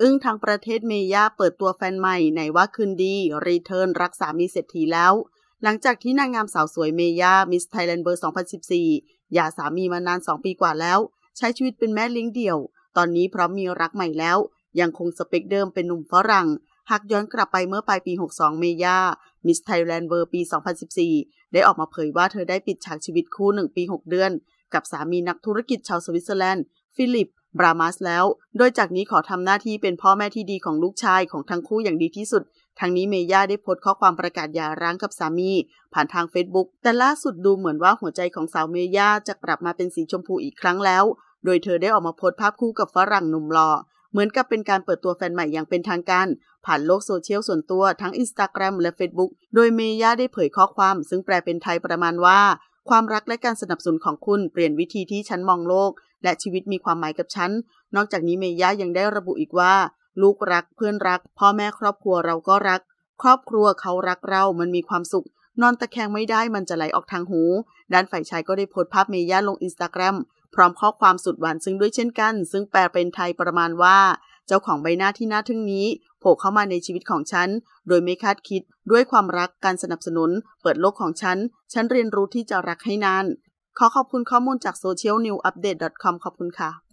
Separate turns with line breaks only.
อึ้งทางประเทศเมยาเปิดตัวแฟนใหม่ในว่าคืนดีรีเทิร์นรักสามีเศรษฐีแล้ว หลังจากที่นางงามสาวสวยเมยามิสไทยแลนด์เบอร์2014หย่าสามีมานาน 2 ปีกว่าแล้ว ใช้ชีวิตเป็นแม่เลี้ยงเดี่ยว ตอนนี้พร้อมมีรักใหม่แล้ว ยังคงสเปคเดิมเป็นหนุ่มฝรั่งหากย้อนกลับไปเมื่อปลายปี 62 เมยามิสไทยแลนด์เบอร์ปี2014 ได้ออกมาเผยว่าเธอได้ปิดฉากชีวิตคู่1ปี6 เดือน กับสามีนักธุรกิจชาวสวิตเซอร์แลนด์ฟิลิปบรามัสแล้ว โดยจากนี้ขอทำหน้าที่เป็นพ่อแม่ที่ดีของลูกชายของทั้งคู่อย่างดีที่สุด ทั้งนี้เมย่าได้โพสต์ข้อความประกาศหย่าร้างกับสามี ผ่านทาง Facebook แต่ล่าสุดดูเหมือนว่าหัวใจของสาวเมย่าจะกลับมาเป็นสีชมพูอีกครั้งแล้ว โดยเธอได้ออกมาโพสต์ภาพคู่กับฝรั่งหนุ่มหล่อ เหมือนกับเป็นการเปิดตัวแฟนใหม่อย่างเป็นทางการผ่านโลกโซเชียลส่วนตัว ทั้ง Instagram และ Facebook โดยเมย่าได้เผยข้อความ ซึ่งแปลเป็นไทยประมาณว่าความรักและการสนับสนุนของคุณเปลี่ยนวิธีที่ฉันมองโลก และชีวิตมีความหมายกับฉัน นอกจากนี้เมย่ายังได้ระบุอีกว่า ลูกรักเพื่อนรัก พ่อแม่ครอบครัวเราก็รัก ครอบครัวเขารักเรามันมีความสุข นอนตะแคงไม่ได้มันจะไหลออกทางหู ด้านฝ่ายชายก็ได้โพสต์ภาพเมย่าลงอินสตาแกรมพร้อมข้อความสุดหวานซึ้งด้วยเช่นกันซึ่งแปลเป็นไทยประมาณว่า เจ้าของใบหน้าที่น่าทึ่งนี้โผล่เข้ามาในชีวิตของฉัน โดยไม่คาดคิดด้วยความรักการสนับสนุน เปิดโลกของฉัน ฉันเรียนรู้ที่จะรักให้นาน ขอขอบคุณข้อมูลจาก socialnewupdate.com ขอบคุณค่ะ